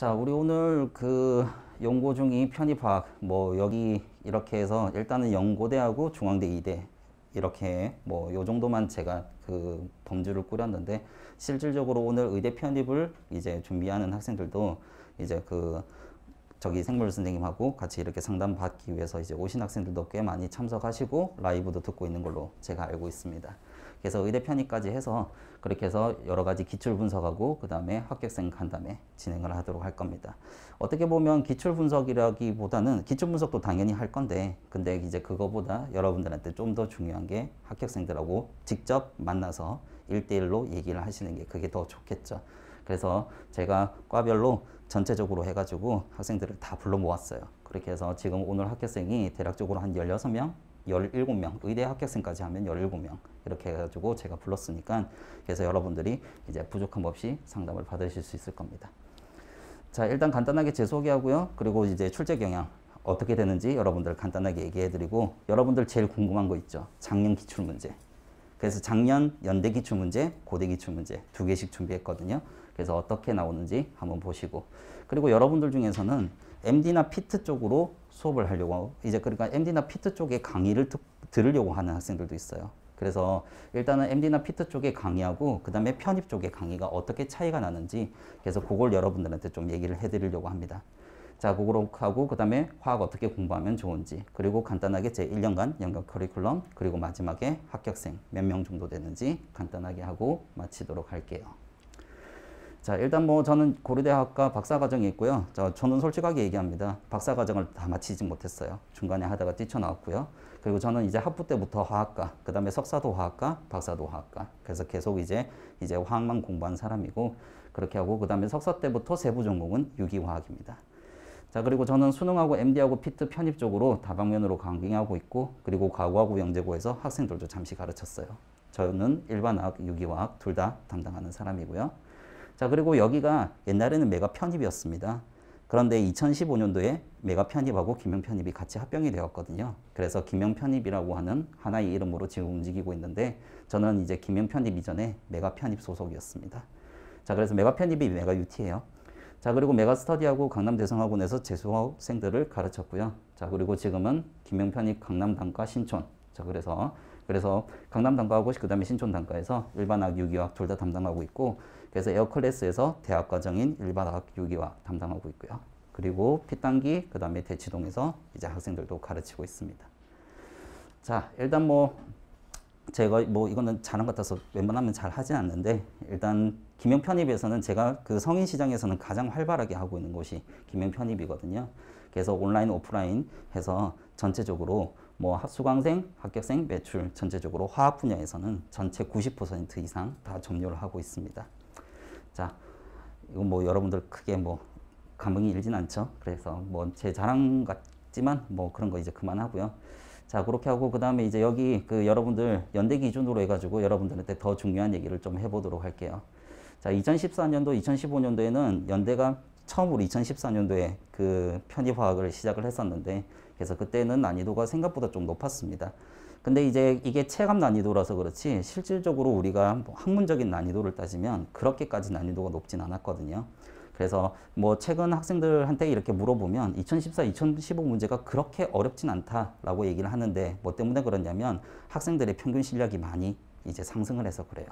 자, 우리 오늘 그 연고 중이 편입학 뭐 여기 이렇게 해서 일단은 연고대하고 중앙대 이대 이렇게 뭐 요 정도만 제가 그 범주를 꾸렸는데 실질적으로 오늘 의대 편입을 이제 준비하는 학생들도 이제 그 저기 생물 선생님하고 같이 이렇게 상담 받기 위해서 이제 오신 학생들도 꽤 많이 참석하시고 라이브도 듣고 있는 걸로 제가 알고 있습니다. 그래서 의대 편입까지 해서 그렇게 해서 여러 가지 기출 분석하고 그 다음에 합격생 간담회 진행을 하도록 할 겁니다. 어떻게 보면 기출 분석이라기보다는 기출 분석도 당연히 할 건데 근데 이제 그거보다 여러분들한테 좀 더 중요한 게 합격생들하고 직접 만나서 일대일로 얘기를 하시는 게 그게 더 좋겠죠. 그래서 제가 과별로 전체적으로 해가지고 학생들을 다 불러 모았어요. 그렇게 해서 지금 오늘 학교생이 대략적으로 한 16명 1 7명 의대 합격생까지 하면 1 7명 이렇게 해가지고 제가 불렀으니까 그래서 여러분들이 이제 부족함 없이 상담을 받으실 수 있을 겁니다. 자 일단 간단하게 제 소개하고요. 그리고 이제 출제 경향 어떻게 되는지 여러분들 간단하게 얘기해드리고 여러분들 제일 궁금한 거 있죠. 작년 기출문제. 그래서 작년 연대 기출문제, 고대 기출문제 두 개씩 준비했거든요. 그래서 어떻게 나오는지 한번 보시고 그리고 여러분들 중에서는 MD나 피트 쪽으로 수업을 하려고 이제 그러니까 MD나 피트 쪽에 강의를 듣, 들으려고 하는 학생들도 있어요. 그래서 일단은 MD나 피트 쪽에 강의하고 그 다음에 편입 쪽에 강의가 어떻게 차이가 나는지 그래서 그걸 여러분들한테 좀 얘기를 해드리려고 합니다. 자, 그거로 하고 그 다음에 화학 어떻게 공부하면 좋은지 그리고 간단하게 제 1년간 연극 커리큘럼 그리고 마지막에 합격생 몇 명 정도 되는지 간단하게 하고 마치도록 할게요. 자 일단 뭐 저는 고려대학과 박사과정이 있고요. 자, 저는 솔직하게 얘기합니다. 박사과정을 다 마치지 못했어요. 중간에 하다가 뛰쳐나왔고요. 그리고 저는 이제 학부 때부터 화학과, 그 다음에 석사도 화학과, 박사도 화학과. 그래서 계속 이제 이제 화학만 공부한 사람이고 그렇게 하고 그 다음에 석사 때부터 세부 전공은 유기화학입니다. 자 그리고 저는 수능하고 MD하고 피트 편입 적으로 다방면으로 강빙하고 있고 그리고 과거하고 영재고에서 학생들도 잠시 가르쳤어요. 저는 일반학, 유기화학 둘 다 담당하는 사람이고요. 자 그리고 여기가 옛날에는 메가 편입이었습니다. 그런데 2015년도에 메가 편입하고 김영 편입이 같이 합병이 되었거든요. 그래서 김영 편입이라고 하는 하나의 이름으로 지금 움직이고 있는데 저는 이제 김영 편입 이전에 메가 편입 소속이었습니다. 자 그래서 메가 편입이 메가 UT예요. 자 그리고 메가 스터디하고 강남 대성학원에서 재수학생들을 가르쳤고요. 자 그리고 지금은 김영 편입 강남 단과 신촌. 자 그래서 그래서 강남 단과하고 그다음에 신촌 단과에서 일반학 유기학둘 다 담당하고 있고 그래서 에어 클래스에서 대학 과정인 일반학 유기학 담당하고 있고요. 그리고 피단기 그다음에 대치동에서 이제 학생들도 가르치고 있습니다. 자, 일단 뭐 제가 뭐 이거는 잘한 것 같아서 웬만하면 잘 하진 않는데 일단 김영 편입에서는 제가 그 성인 시장에서는 가장 활발하게 하고 있는 곳이 김영 편입이거든요. 그래서 온라인 오프라인 해서 전체적으로 뭐 수강생, 합격생, 매출 전체적으로 화학 분야에서는 전체 90% 이상 다 점유를 하고 있습니다. 자, 이거 뭐 여러분들 크게 뭐 감흥이 일진 않죠. 그래서 뭐 제 자랑 같지만 뭐 그런 거 이제 그만하고요. 자, 그렇게 하고 그 다음에 이제 여기 그 여러분들 연대 기준으로 해가지고 여러분들한테 더 중요한 얘기를 좀 해보도록 할게요. 자, 2014년도, 2015년도에는 연대가 처음으로 2014년도에 그 편입화학을 시작을 했었는데 그래서 그때는 난이도가 생각보다 좀 높았습니다. 근데 이제 이게 체감 난이도라서 그렇지 실질적으로 우리가 뭐 학문적인 난이도를 따지면 그렇게까지 난이도가 높진 않았거든요. 그래서 뭐 최근 학생들한테 이렇게 물어보면 2014, 2015 문제가 그렇게 어렵진 않다라고 얘기를 하는데 뭐 때문에 그러냐면 학생들의 평균 실력이 많이 이제 상승을 해서 그래요.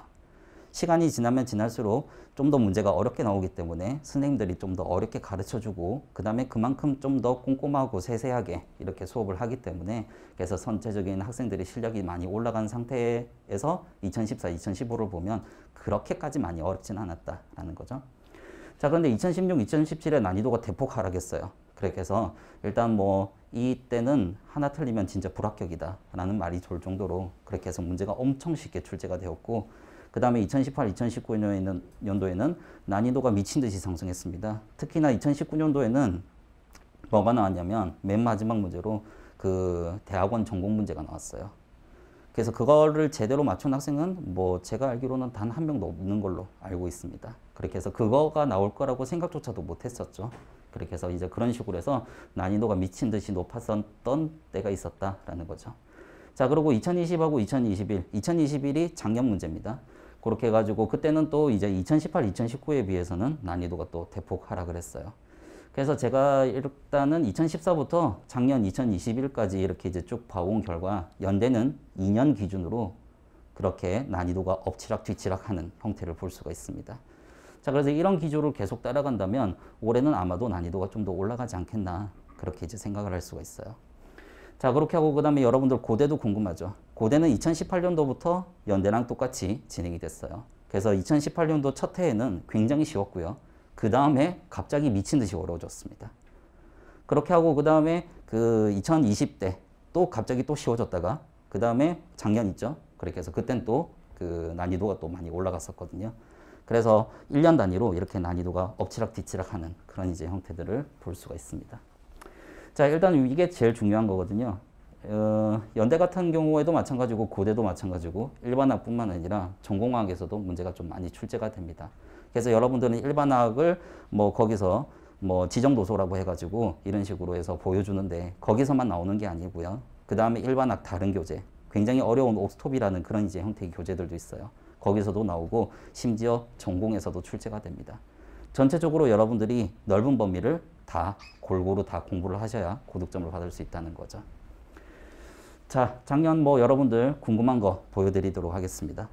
시간이 지나면 지날수록 좀 더 문제가 어렵게 나오기 때문에 선생님들이 좀 더 어렵게 가르쳐주고 그 다음에 그만큼 좀 더 꼼꼼하고 세세하게 이렇게 수업을 하기 때문에 그래서 선체적인 학생들의 실력이 많이 올라간 상태에서 2014, 2015를 보면 그렇게까지 많이 어렵진 않았다라는 거죠. 자 그런데 2016, 2017의 난이도가 대폭 하락했어요. 그래서 일단 뭐 이때는 하나 틀리면 진짜 불합격이다 라는 말이 돌 정도로 그렇게 해서 문제가 엄청 쉽게 출제가 되었고 그 다음에 2018, 2019년에는, 연도에는 난이도가 미친 듯이 상승했습니다. 특히나 2019년도에는 뭐가 나왔냐면 맨 마지막 문제로 그 대학원 전공 문제가 나왔어요. 그래서 그거를 제대로 맞춘 학생은 뭐 제가 알기로는 단 한 명도 없는 걸로 알고 있습니다. 그렇게 해서 그거가 나올 거라고 생각조차도 못 했었죠. 그렇게 해서 이제 그런 식으로 해서 난이도가 미친 듯이 높았던 때가 있었다라는 거죠. 자, 그리고 2020하고 2021, 2021이 작년 문제입니다. 그렇게 해가지고 그때는 또 이제 2018, 2019에 비해서는 난이도가 또 대폭 하락을 했어요. 그래서 제가 일단은 2014부터 작년 2021까지 이렇게 이제 쭉 봐온 결과 연대는 2년 기준으로 그렇게 난이도가 엎치락 뒤치락 하는 형태를 볼 수가 있습니다. 자, 그래서 이런 기조를 계속 따라간다면 올해는 아마도 난이도가 좀 더 올라가지 않겠나 그렇게 이제 생각을 할 수가 있어요. 자, 그렇게 하고 그 다음에 여러분들 고대도 궁금하죠. 고대는 2018년도부터 연대랑 똑같이 진행이 됐어요. 그래서 2018년도 첫 해에는 굉장히 쉬웠고요. 그 다음에 갑자기 미친 듯이 어려워졌습니다. 그렇게 하고 그 다음에 그 2020대 또 갑자기 또 쉬워졌다가 그 다음에 작년 있죠. 그렇게 해서 그땐 또 그 난이도가 또 많이 올라갔었거든요. 그래서 1년 단위로 이렇게 난이도가 엎치락뒤치락 하는 그런 이제 형태들을 볼 수가 있습니다. 자 일단 이게 제일 중요한 거거든요. 어, 연대 같은 경우에도 마찬가지고 고대도 마찬가지고 일반학뿐만 아니라 전공학에서도 문제가 좀 많이 출제가 됩니다. 그래서 여러분들은 일반학을 뭐 거기서 뭐 지정도서라고 해가지고 이런 식으로 해서 보여주는데 거기서만 나오는 게 아니고요. 그 다음에 일반학 다른 교재 굉장히 어려운 옥스톱이라는 그런 이제 형태의 교재들도 있어요. 거기서도 나오고 심지어 전공에서도 출제가 됩니다. 전체적으로 여러분들이 넓은 범위를 다 골고루 다 공부를 하셔야 고득점을 받을 수 있다는 거죠. 자, 작년 뭐 여러분들 궁금한 거 보여드리도록 하겠습니다.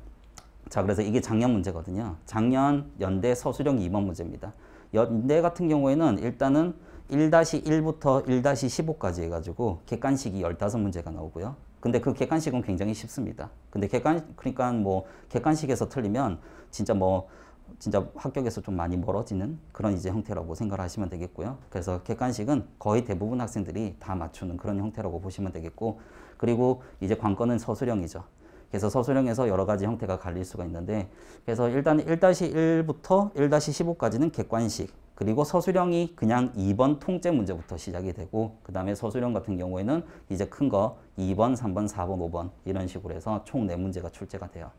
자, 그래서 이게 작년 문제거든요. 작년 연대 서술형 2번 문제입니다. 연대 같은 경우에는 일단은 1-1부터 1-15까지 해가지고 객관식이 15문제가 나오고요. 근데 그 객관식은 굉장히 쉽습니다. 근데 객관, 그러니까 뭐 객관식에서 틀리면 진짜 뭐 진짜 합격에서 좀 많이 멀어지는 그런 이제 형태라고 생각을 하시면 되겠고요. 그래서 객관식은 거의 대부분 학생들이 다 맞추는 그런 형태라고 보시면 되겠고 그리고 이제 관건은 서술형이죠. 그래서 서술형에서 여러 가지 형태가 갈릴 수가 있는데 그래서 일단 1-1부터 1-15까지는 객관식 그리고 서술형이 그냥 2번 통째 문제부터 시작이 되고 그 다음에 서술형 같은 경우에는 이제 큰 거 2번, 3번, 4번, 5번 이런 식으로 해서 총 4문제가 출제가 돼요.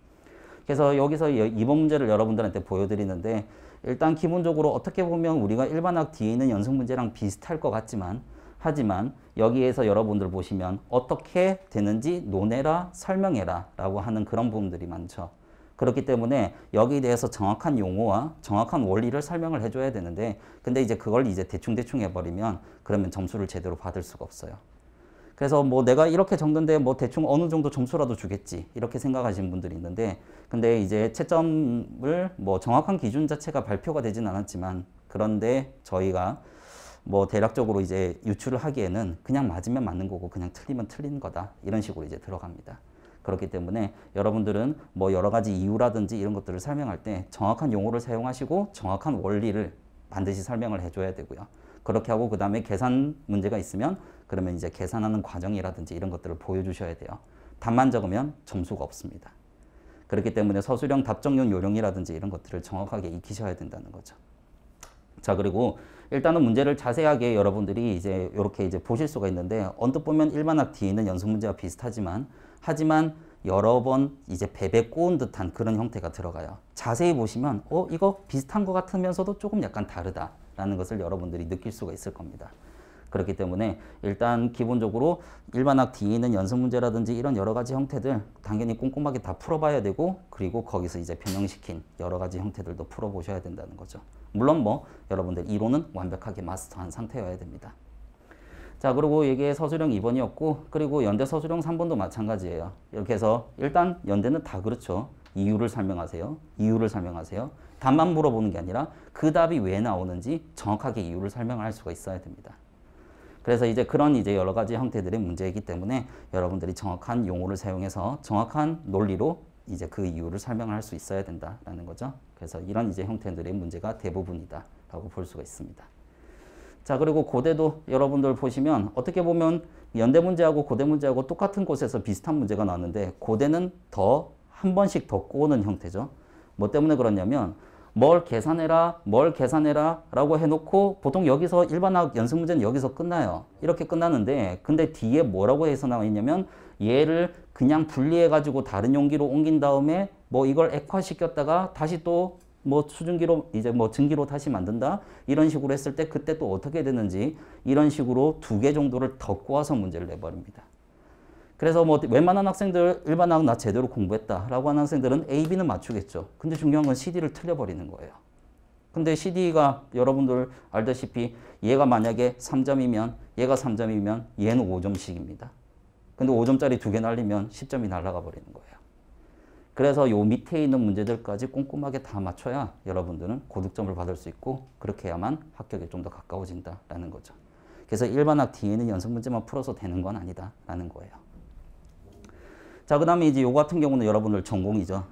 그래서 여기서 이번 문제를 여러분들한테 보여드리는데 일단 기본적으로 어떻게 보면 우리가 일반학 뒤에 있는 연습 문제랑 비슷할 것 같지만 하지만 여기에서 여러분들 보시면 어떻게 되는지 논해라 설명해라 라고 하는 그런 부분들이 많죠. 그렇기 때문에 여기에 대해서 정확한 용어와 정확한 원리를 설명을 해줘야 되는데 근데 이제 그걸 이제 대충대충 해버리면 그러면 점수를 제대로 받을 수가 없어요. 그래서 뭐 내가 이렇게 적는데 뭐 대충 어느 정도 점수라도 주겠지 이렇게 생각하시는 분들이 있는데 근데 이제 채점을 뭐 정확한 기준 자체가 발표가 되진 않았지만 그런데 저희가 뭐 대략적으로 이제 유출을 하기에는 그냥 맞으면 맞는 거고 그냥 틀리면 틀린 거다 이런 식으로 이제 들어갑니다. 그렇기 때문에 여러분들은 뭐 여러 가지 이유라든지 이런 것들을 설명할 때 정확한 용어를 사용하시고 정확한 원리를 반드시 설명을 해줘야 되고요. 그렇게 하고 그 다음에 계산 문제가 있으면 그러면 이제 계산하는 과정이라든지 이런 것들을 보여주셔야 돼요. 답만 적으면 점수가 없습니다. 그렇기 때문에 서술형, 답정형, 요령이라든지 이런 것들을 정확하게 익히셔야 된다는 거죠. 자 그리고 일단은 문제를 자세하게 여러분들이 이제 이렇게 이제 보실 수가 있는데 언뜻 보면 일반학 뒤에 있는 연습 문제와 비슷하지만 하지만 여러 번 이제 베베 꼬은 듯한 그런 형태가 들어가요. 자세히 보시면 어 이거 비슷한 것 같으면서도 조금 약간 다르다라는 것을 여러분들이 느낄 수가 있을 겁니다. 그렇기 때문에 일단 기본적으로 일반학 뒤에 있는 연습 문제라든지 이런 여러 가지 형태들 당연히 꼼꼼하게 다 풀어봐야 되고 그리고 거기서 이제 변형시킨 여러 가지 형태들도 풀어보셔야 된다는 거죠. 물론 뭐 여러분들 이론은 완벽하게 마스터한 상태여야 됩니다. 자 그리고 이게 서술형 2번이었고 그리고 연대 서술형 3번도 마찬가지예요. 이렇게 해서 일단 연대는 다 그렇죠. 이유를 설명하세요. 이유를 설명하세요. 답만 물어보는 게 아니라 그 답이 왜 나오는지 정확하게 이유를 설명할 수가 있어야 됩니다. 그래서 이제 그런 이제 여러 가지 형태들의 문제이기 때문에 여러분들이 정확한 용어를 사용해서 정확한 논리로 이제 그 이유를 설명할수 있어야 된다라는 거죠. 그래서 이런 이제 형태들의 문제가 대부분이다라고 볼 수가 있습니다. 자 그리고 고대도 여러분들 보시면 어떻게 보면 연대 문제하고 고대 문제하고 똑같은 곳에서 비슷한 문제가 나왔는데 고대는 더 한 번씩 더 꼬는 형태죠. 뭐 때문에 그러냐면 뭘 계산해라 뭘 계산해라 라고 해놓고 보통 여기서 일반학 연습 문제는 여기서 끝나요. 이렇게 끝나는데 근데 뒤에 뭐라고 해서 나와 있냐면 얘를 그냥 분리해 가지고 다른 용기로 옮긴 다음에 뭐 이걸 액화시켰다가 다시 또뭐 수증기로 이제 뭐 증기로 다시 만든다 이런 식으로 했을 때 그때 또 어떻게 되는지 이런 식으로 두 개 정도를 덮고 와서 문제를 내버립니다. 그래서 뭐 웬만한 학생들 일반학 나 제대로 공부했다라고 하는 학생들은 A, B는 맞추겠죠. 근데 중요한 건 CD를 틀려버리는 거예요. 근데 CD가 여러분들 알다시피 얘가 만약에 3점이면 얘가 3점이면 얘는 5점씩입니다. 근데 5점짜리 두 개 날리면 10점이 날아가 버리는 거예요. 그래서 요 밑에 있는 문제들까지 꼼꼼하게 다 맞춰야 여러분들은 고득점을 받을 수 있고 그렇게 해야만 합격에 좀 더 가까워진다라는 거죠. 그래서 일반학 뒤에는 연습 문제만 풀어서 되는 건 아니다라는 거예요. 자, 그 다음에 이제 요 같은 경우는 여러분들 전공이죠.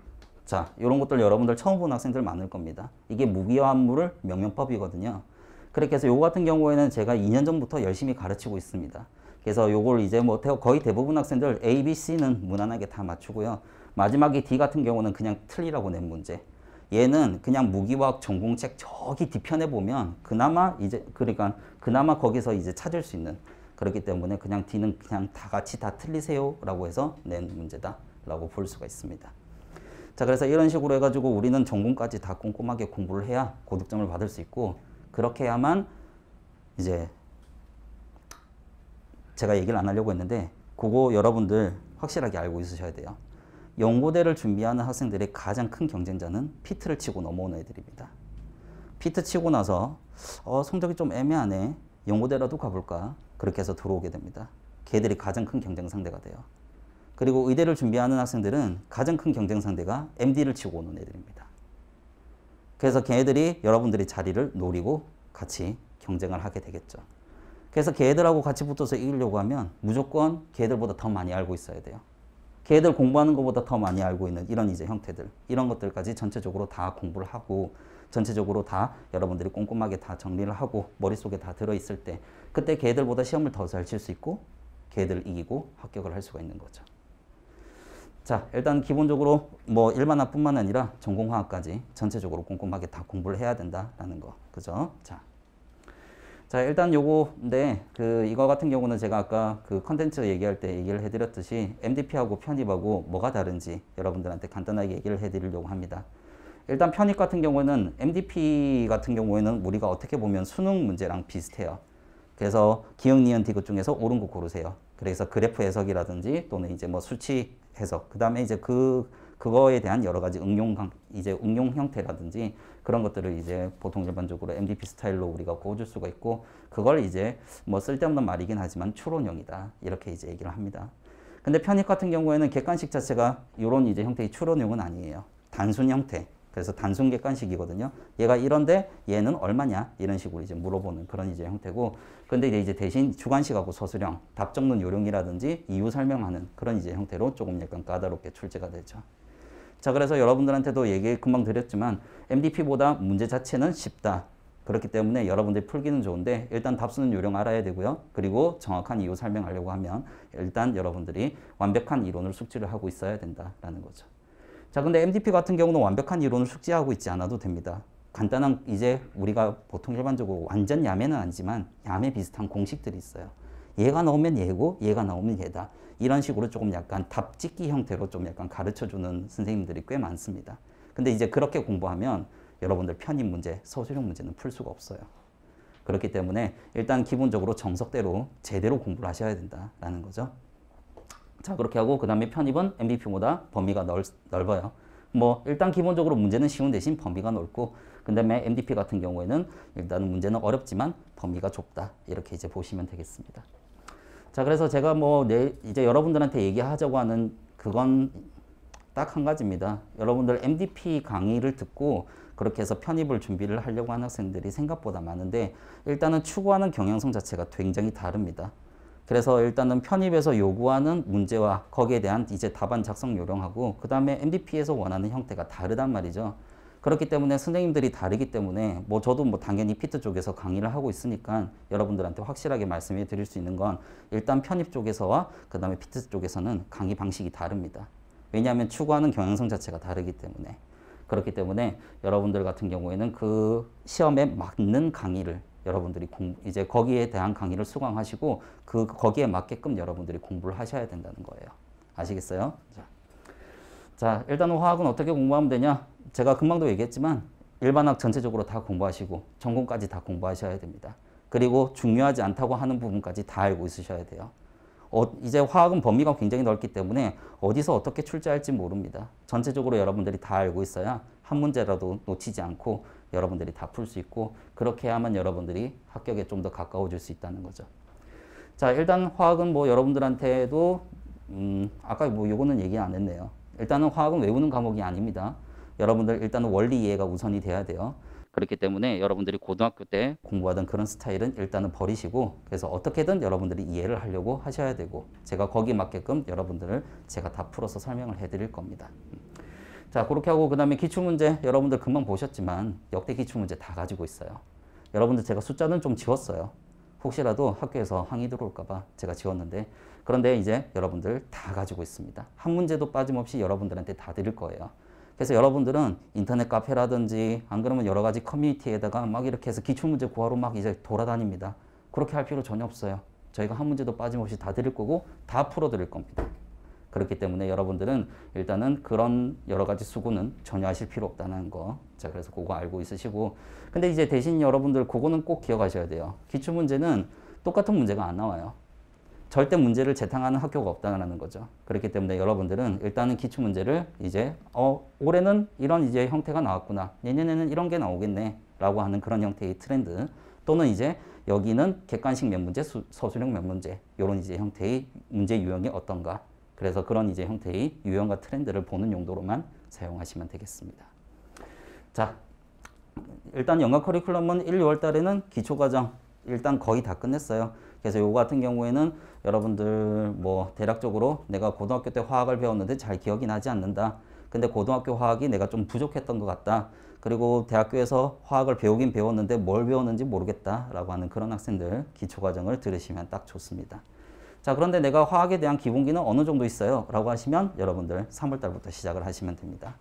자, 요런 것들 여러분들 처음 본 학생들 많을 겁니다. 이게 무기화합물을 명령법이거든요. 그렇게 해서 요 같은 경우에는 제가 2년 전부터 열심히 가르치고 있습니다. 그래서 요걸 이제 뭐 거의 대부분 학생들 A, B, C는 무난하게 다 맞추고요. 마지막에 D 같은 경우는 그냥 틀리라고 낸 문제. 얘는 그냥 무기와 전공책 저기 뒤편에 보면 그나마 이제 그러니까 그나마 거기서 이제 찾을 수 있는 그렇기 때문에 그냥 D는 그냥 다 같이 다 틀리세요 라고 해서 낸 문제다 라고 볼 수가 있습니다. 자 그래서 이런 식으로 해가지고 우리는 전공까지 다 꼼꼼하게 공부를 해야 고득점을 받을 수 있고 그렇게 해야만 이제 제가 얘기를 안 하려고 했는데 그거 여러분들 확실하게 알고 있으셔야 돼요. 연고대를 준비하는 학생들의 가장 큰 경쟁자는 피트를 치고 넘어온 애들입니다. 피트 치고 나서 어, 성적이 좀 애매하네. 연고대라도 가볼까? 그렇게 해서 들어오게 됩니다. 걔들이 가장 큰 경쟁 상대가 돼요. 그리고 의대를 준비하는 학생들은 가장 큰 경쟁 상대가 MD를 치고 오는 애들입니다. 그래서 걔들이 여러분들의 자리를 노리고 같이 경쟁을 하게 되겠죠. 그래서 걔들하고 같이 붙어서 이기려고 하면 무조건 걔들보다 더 많이 알고 있어야 돼요. 걔들 공부하는 것보다 더 많이 알고 있는 이런 이제 형태들 이런 것들까지 전체적으로 다 공부를 하고 전체적으로 다 여러분들이 꼼꼼하게 다 정리를 하고 머릿속에 다 들어있을 때 그때 걔들보다 시험을 더 잘 칠 수 있고 걔들 이기고 합격을 할 수가 있는 거죠. 자 일단 기본적으로 뭐 일반화뿐만 아니라 전공화학까지 전체적으로 꼼꼼하게 다 공부를 해야 된다라는 거 그죠? 자자 일단 요거인데 네, 그 이거 같은 경우는 제가 아까 그 컨텐츠 얘기할 때 얘기를 해드렸듯이 MDP하고 편입하고 뭐가 다른지 여러분들한테 간단하게 얘기를 해드리려고 합니다. 일단 편입 같은 경우에는 MDP 같은 경우에는 우리가 어떻게 보면 수능 문제랑 비슷해요. 그래서 기억 니은 디귿 중에서 옳은 거 고르세요. 그래서 그래프 해석이라든지 또는 이제 뭐 수치 해석 그 다음에 이제 그 그거에 대한 여러 가지 응용 이제 응용 형태라든지 그런 것들을 이제 보통 일반적으로 MDP 스타일로 우리가 꿔줄 수가 있고 그걸 이제 뭐 쓸데없는 말이긴 하지만 추론형이다 이렇게 이제 얘기를 합니다. 근데 편익 같은 경우에는 객관식 자체가 이런 이제 형태의 추론형은 아니에요. 단순 형태. 그래서 단순 객관식이거든요. 얘가 이런데 얘는 얼마냐 이런 식으로 이제 물어보는 그런 이제 형태고 근데 이제 대신 주관식하고 서술형, 답정론 요령이라든지 이유 설명하는 그런 이제 형태로 조금 약간 까다롭게 출제가 되죠. 자 그래서 여러분들한테도 얘기 금방 드렸지만 MDP보다 문제 자체는 쉽다. 그렇기 때문에 여러분들이 풀기는 좋은데 일단 답수는 요령 알아야 되고요. 그리고 정확한 이유 설명하려고 하면 일단 여러분들이 완벽한 이론을 숙지를 하고 있어야 된다라는 거죠. 자 근데 MDP 같은 경우는 완벽한 이론을 숙지하고 있지 않아도 됩니다. 간단한 이제 우리가 보통 일반적으로 완전 야매는 아니지만 야매 비슷한 공식들이 있어요. 얘가 나오면 얘고 얘가 나오면 얘다. 이런 식으로 조금 약간 답짓기 형태로 좀 약간 가르쳐주는 선생님들이 꽤 많습니다. 근데 이제 그렇게 공부하면 여러분들 편입 문제, 서술형 문제는 풀 수가 없어요. 그렇기 때문에 일단 기본적으로 정석대로 제대로 공부를 하셔야 된다라는 거죠. 자 그렇게 하고 그 다음에 편입은 MVP보다 범위가 넓, 넓어요. 뭐 일단 기본적으로 문제는 쉬운 대신 범위가 넓고 그 다음에 MDP 같은 경우에는 일단 문제는 어렵지만 범위가 좁다 이렇게 이제 보시면 되겠습니다. 자, 그래서 제가 뭐 내, 이제 여러분들한테 얘기하자고 하는 그건 딱 한 가지입니다. 여러분들 MDP 강의를 듣고 그렇게 해서 편입을 준비를 하려고 하는 학생들이 생각보다 많은데 일단은 추구하는 경향성 자체가 굉장히 다릅니다. 그래서 일단은 편입에서 요구하는 문제와 거기에 대한 이제 답안 작성 요령하고 그 다음에 MDP에서 원하는 형태가 다르단 말이죠. 그렇기 때문에 선생님들이 다르기 때문에 뭐 저도 뭐 당연히 피트 쪽에서 강의를 하고 있으니까 여러분들한테 확실하게 말씀해 드릴 수 있는 건 일단 편입 쪽에서와 그 다음에 피트 쪽에서는 강의 방식이 다릅니다. 왜냐하면 추구하는 경향성 자체가 다르기 때문에 그렇기 때문에 여러분들 같은 경우에는 그 시험에 맞는 강의를 여러분들이 공, 이제 거기에 대한 강의를 수강하시고 그 거기에 맞게끔 여러분들이 공부를 하셔야 된다는 거예요. 아시겠어요? 자, 자 일단 화학은 어떻게 공부하면 되냐? 제가 금방도 얘기했지만 일반학 전체적으로 다 공부하시고 전공까지 다 공부하셔야 됩니다. 그리고 중요하지 않다고 하는 부분까지 다 알고 있으셔야 돼요. 어, 이제 화학은 범위가 굉장히 넓기 때문에 어디서 어떻게 출제할지 모릅니다. 전체적으로 여러분들이 다 알고 있어야 한 문제라도 놓치지 않고 여러분들이 다 풀 수 있고 그렇게 해야만 여러분들이 합격에 좀 더 가까워질 수 있다는 거죠. 자 일단 화학은 뭐 여러분들한테도 음, 아까 뭐 요거는 얘기 안 했네요. 일단은 화학은 외우는 과목이 아닙니다. 여러분들 일단은 원리 이해가 우선이 돼야 돼요. 그렇기 때문에 여러분들이 고등학교 때 공부하던 그런 스타일은 일단은 버리시고 그래서 어떻게든 여러분들이 이해를 하려고 하셔야 되고 제가 거기 에 맞게끔 여러분들을 제가 다 풀어서 설명을 해드릴 겁니다. 자 그렇게 하고 그 다음에 기출문제 여러분들 금방 보셨지만 역대 기출문제 다 가지고 있어요. 여러분들 제가 숫자는 좀 지웠어요. 혹시라도 학교에서 항의 들어올까봐 제가 지웠는데 그런데 이제 여러분들 다 가지고 있습니다. 한 문제도 빠짐없이 여러분들한테 다 드릴 거예요. 그래서 여러분들은 인터넷 카페라든지 안 그러면 여러 가지 커뮤니티에다가 막 이렇게 해서 기출문제 구하러 막 이제 돌아다닙니다. 그렇게 할 필요 전혀 없어요. 저희가 한 문제도 빠짐없이 다 드릴 거고 다 풀어드릴 겁니다. 그렇기 때문에 여러분들은 일단은 그런 여러 가지 수고는 전혀 하실 필요 없다는 거. 자, 그래서 그거 알고 있으시고. 근데 이제 대신 여러분들 그거는 꼭 기억하셔야 돼요. 기출문제는 똑같은 문제가 안 나와요. 절대 문제를 재탕하는 학교가 없다는 거죠. 그렇기 때문에 여러분들은 일단은 기출 문제를 이제 어 올해는 이런 이제 형태가 나왔구나. 내년에는 이런 게 나오겠네. 라고 하는 그런 형태의 트렌드 또는 이제 여기는 객관식 몇 문제, 수, 서술형 몇 문제 이런 이제 형태의 문제 유형이 어떤가 그래서 그런 이제 형태의 유형과 트렌드를 보는 용도로만 사용하시면 되겠습니다. 자, 일단 영어 커리큘럼은 1, 2월 달에는 기초과정 일단 거의 다 끝냈어요. 그래서 요거 같은 경우에는 여러분들 뭐 대략적으로 내가 고등학교 때 화학을 배웠는데 잘 기억이 나지 않는다. 근데 고등학교 화학이 내가 좀 부족했던 것 같다. 그리고 대학교에서 화학을 배우긴 배웠는데 뭘 배웠는지 모르겠다라고 하는 그런 학생들 기초과정을 들으시면 딱 좋습니다. 자 그런데 내가 화학에 대한 기본기는 어느 정도 있어요? 라고 하시면 여러분들 3월달부터 시작을 하시면 됩니다.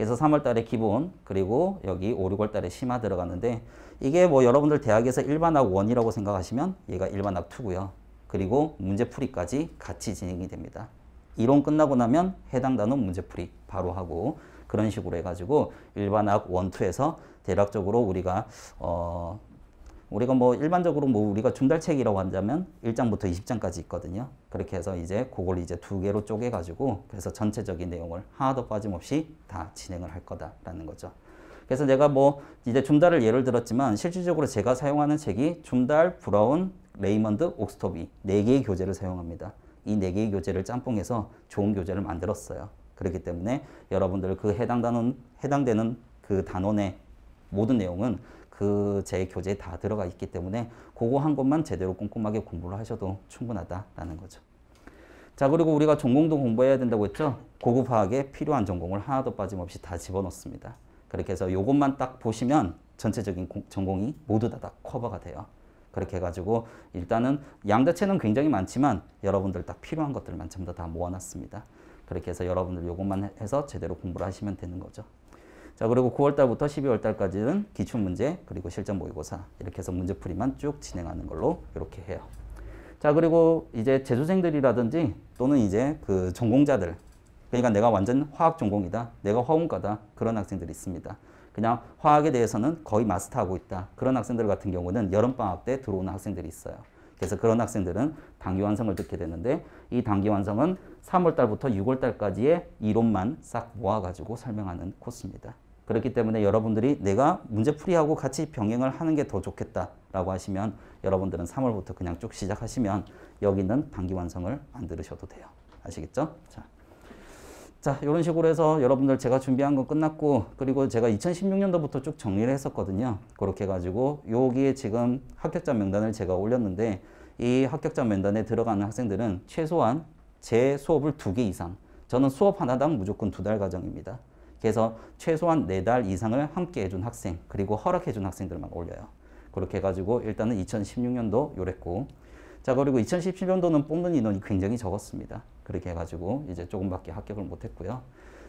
그래서 3월달에 기본 그리고 여기 5, 6월달에 심화 들어가는데 이게 뭐 여러분들 대학에서 일반학 1이라고 생각하시면 얘가 일반학 2고요. 그리고 문제풀이까지 같이 진행이 됩니다. 이론 끝나고 나면 해당 단원 문제풀이 바로 하고 그런 식으로 해가지고 일반학 1, 2에서 대략적으로 우리가 어 우리가 뭐 일반적으로 뭐 우리가 중달책이라고 한다면 1장부터 20장까지 있거든요. 그렇게 해서 이제 그걸 이제 두 개로 쪼개 가지고 그래서 전체적인 내용을 하나도 빠짐없이 다 진행을 할 거다라는 거죠. 그래서 내가 뭐 이제 줌달을 예를 들었지만 실질적으로 제가 사용하는 책이 줌달, 브라운, 레이먼드, 옥스토비 네 개의 교재를 사용합니다. 이 네 개의 교재를 짬뽕해서 좋은 교재를 만들었어요. 그렇기 때문에 여러분들 그 해당 단원 해당되는 그 단원의 모든 내용은 그제 교재에 다 들어가 있기 때문에 그거 한 것만 제대로 꼼꼼하게 공부를 하셔도 충분하다라는 거죠. 자 그리고 우리가 전공도 공부해야 된다고 했죠. 고급화학에 필요한 전공을 하나도 빠짐없이 다 집어넣습니다. 그렇게 해서 요것만 딱 보시면 전체적인 고, 전공이 모두 다, 다 커버가 돼요. 그렇게 해가지고 일단은 양 자체는 굉장히 많지만 여러분들 딱 필요한 것들만 전부 다 모아놨습니다. 그렇게 해서 여러분들 요것만 해서 제대로 공부를 하시면 되는 거죠. 자 그리고 9월달부터 12월달까지는 기출문제 그리고 실전 모의고사 이렇게 해서 문제풀이만 쭉 진행하는 걸로 이렇게 해요. 자 그리고 이제 재수생들이라든지 또는 이제 그 전공자들 그러니까 내가 완전 화학 전공이다 내가 화학과다 그런 학생들이 있습니다. 그냥 화학에 대해서는 거의 마스터하고 있다 그런 학생들 같은 경우는 여름방학 때 들어오는 학생들이 있어요. 그래서 그런 학생들은 단기 완성을 듣게 되는데 이 단기 완성은 3월달부터 6월달까지의 이론만 싹 모아가지고 설명하는 코스입니다. 그렇기 때문에 여러분들이 내가 문제풀이하고 같이 병행을 하는 게 더 좋겠다라고 하시면 여러분들은 3월부터 그냥 쭉 시작하시면 여기 는 단기 완성을 만들으셔도 돼요. 아시겠죠? 자. 자, 이런 식으로 해서 여러분들 제가 준비한 건 끝났고 그리고 제가 2016년도부터 쭉 정리를 했었거든요. 그렇게 해가지고 여기에 지금 합격자 명단을 제가 올렸는데 이 합격자 명단에 들어가는 학생들은 최소한 제 수업을 두 개 이상 저는 수업 하나당 무조건 두 달 과정입니다. 그래서 최소한 4달 이상을 함께 해준 학생 그리고 허락해준 학생들만 올려요. 그렇게 해가지고 일단은 2016년도 요랬고 자 그리고 2017년도는 뽑는 인원이 굉장히 적었습니다. 그렇게 해가지고 이제 조금밖에 합격을 못했고요.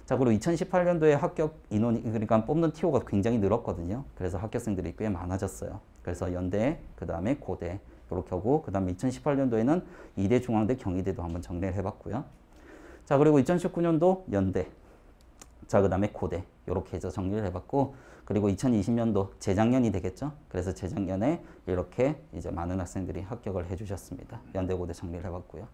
자 그리고 2018년도에 합격 인원이 그러니까 뽑는 TO가 굉장히 늘었거든요. 그래서 합격생들이 꽤 많아졌어요. 그래서 연대, 그 다음에 고대 이렇게 하고 그 다음에 2018년도에는 이대 중앙대 경희대도 한번 정리를 해봤고요. 자 그리고 2019년도 연대 자, 그 다음에 고대. 이렇게 해서 정리를 해봤고, 그리고 2020년도 재작년이 되겠죠? 그래서 재작년에 이렇게 이제 많은 학생들이 합격을 해주셨습니다. 연대고대 정리를 해봤고요.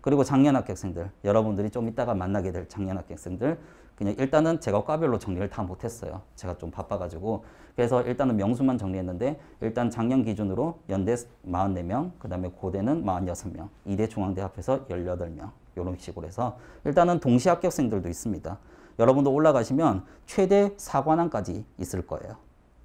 그리고 작년 학생들, 여러분들이 좀 이따가 만나게 될 작년 학생들, 그냥 일단은 제가 과별로 정리를 다 못했어요. 제가 좀 바빠가지고. 그래서 일단은 명수만 정리했는데, 일단 작년 기준으로 연대 44명, 그 다음에 고대는 46명, 이대 중앙대 합해서 18명, 이런 식으로 해서 일단은 동시 합격생들도 있습니다. 여러분도 올라가시면 최대 4관왕까지 있을 거예요.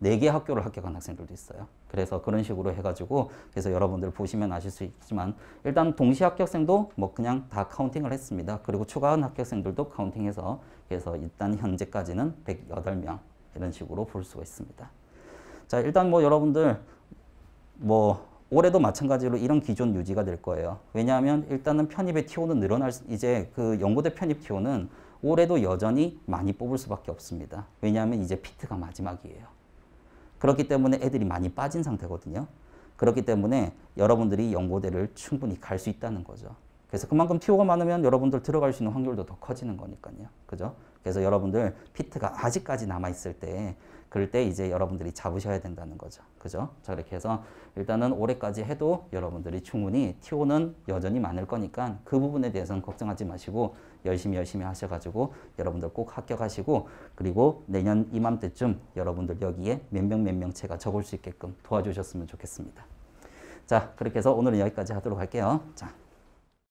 4개 학교를 합격한 학생들도 있어요. 그래서 그런 식으로 해가지고 그래서 여러분들 보시면 아실 수 있지만 일단 동시 합격생도 뭐 그냥 다 카운팅을 했습니다. 그리고 추가한 합격생들도 카운팅해서 그래서 일단 현재까지는 108명 이런 식으로 볼 수가 있습니다. 자 일단 뭐 여러분들 뭐 올해도 마찬가지로 이런 기존 유지가 될 거예요. 왜냐하면 일단은 편입의 티오는 늘어날 이제 그 연고대 편입 티오는 올해도 여전히 많이 뽑을 수밖에 없습니다. 왜냐하면 이제 피트가 마지막이에요. 그렇기 때문에 애들이 많이 빠진 상태거든요. 그렇기 때문에 여러분들이 연고대를 충분히 갈 수 있다는 거죠. 그래서 그만큼 티오가 많으면 여러분들 들어갈 수 있는 확률도 더 커지는 거니까요. 그죠? 그래서 여러분들 피트가 아직까지 남아있을 때 그럴 때 이제 여러분들이 잡으셔야 된다는 거죠. 그죠? 자, 이렇게 해서 일단은 올해까지 해도 여러분들이 충분히 티오는 여전히 많을 거니까 그 부분에 대해서는 걱정하지 마시고 열심히 열심히 하셔가지고 여러분들 꼭 합격하시고 그리고 내년 이맘때쯤 여러분들 여기에 몇 명 몇 명제가 적을 수 있게끔 도와주셨으면 좋겠습니다. 자, 그렇게 해서 오늘은 여기까지 하도록 할게요. 자.